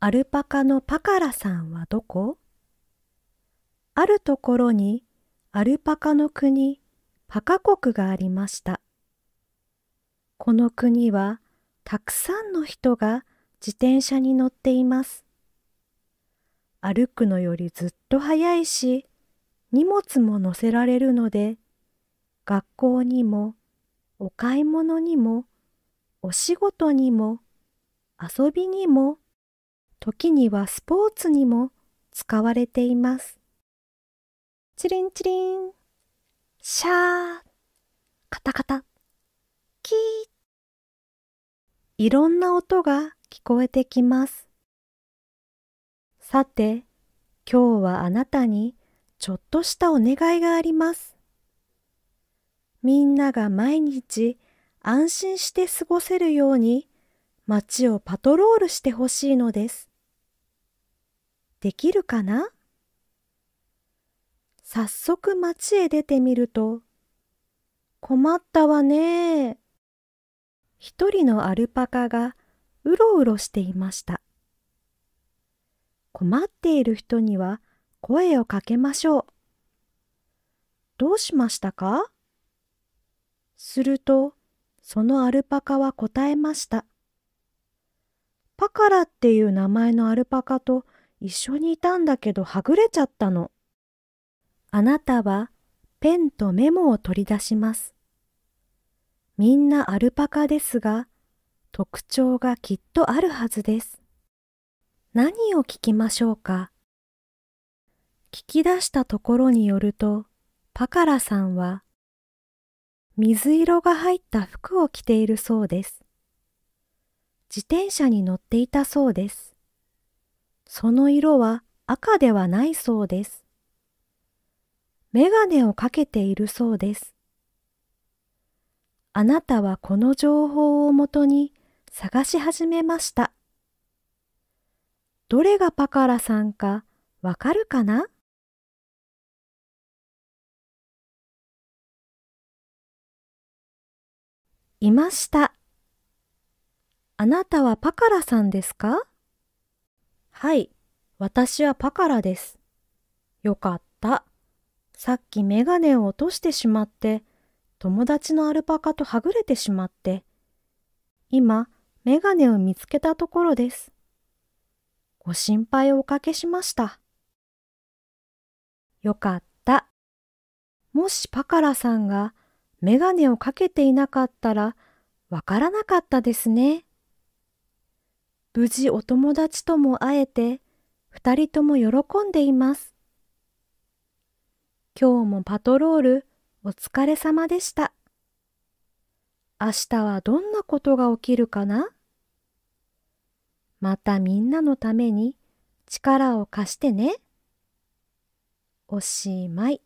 アルパカのパカラさんはどこあるところにアルパカの国パカ国がありました。この国はたくさんの人が自転車に乗っています。歩くのよりずっと早いし、荷物も乗せられるので、学校にも、お買い物にも、お仕事にも、遊びにも時にはスポーツにも使われています。チリンチリン、シャー、カタカタ、キー。いろんな音が聞こえてきます。さて、今日はあなたにちょっとしたお願いがあります。みんなが毎日安心して過ごせるように街をパトロールしてほしいのです。できるかな早速街へ出てみると、困ったわね一人のアルパカがうろうろしていました。困っている人には声をかけましょう。どうしましたかすると、そのアルパカは答えました。パカラっていう名前のアルパカと一緒にいたんだけどはぐれちゃったの。あなたはペンとメモを取り出します。みんなアルパカですが、特徴がきっとあるはずです。何を聞きましょうか聞き出したところによると、パカラさんは、水色が入った服を着ているそうです。自転車に乗っていたそうです。その色は赤ではないそうです。メガネをかけているそうです。あなたはこの情報をもとに探し始めました。どれがパカラさんかわかるかな「いました」あなたはパカラさんですかはい、私はパカラです。よかった。さっきメガネを落としてしまって、友達のアルパカとはぐれてしまって、今、メガネを見つけたところです。ご心配をおかけしました。よかった。もしパカラさんがメガネをかけていなかったら、わからなかったですね。無事お友達とも会えて、二人とも喜んでいます。今日もパトロールお疲れ様でした。明日はどんなことが起きるかなまたみんなのために力を貸してね。おしまい。